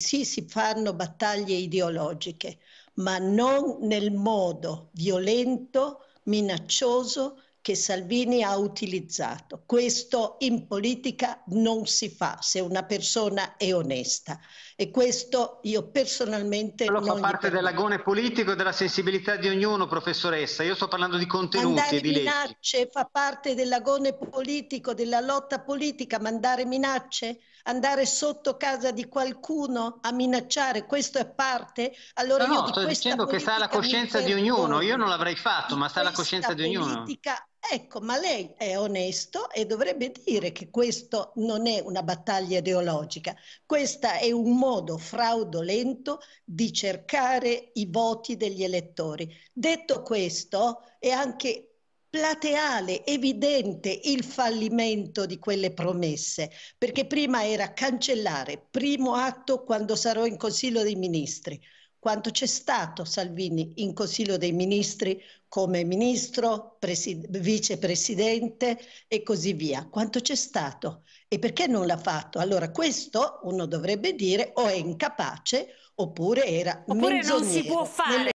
Sì, si fanno battaglie ideologiche, ma non nel modo violento, minaccioso che Salvini ha utilizzato. Questo in politica non si fa se una persona è onesta e questo io personalmente... Quello fa parte dell'agone politico e della sensibilità di ognuno, professoressa. Io sto parlando di contenuti mandare e di minacce leggi. fa parte dell'agone politico, della lotta politica, mandare minacce, andare sotto casa di qualcuno a minacciare, questo è parte? Allora no, io no, sto dicendo che sta alla coscienza di ognuno. Io non l'avrei fatto, ma sta alla coscienza di ognuno. Ecco, ma lei è onesto e dovrebbe dire che questa non è una battaglia ideologica, questo è un modo fraudolento di cercare i voti degli elettori. Detto questo, è anche plateale, evidente il fallimento di quelle promesse, perché prima era cancellare, primo atto quando sarò in Consiglio dei Ministri, quanto c'è stato Salvini in Consiglio dei Ministri come ministro, presi- vicepresidente e così via, quanto c'è stato e perché non l'ha fatto? Allora questo uno dovrebbe dire o è incapace oppure era oppure non si può fare. Nelle...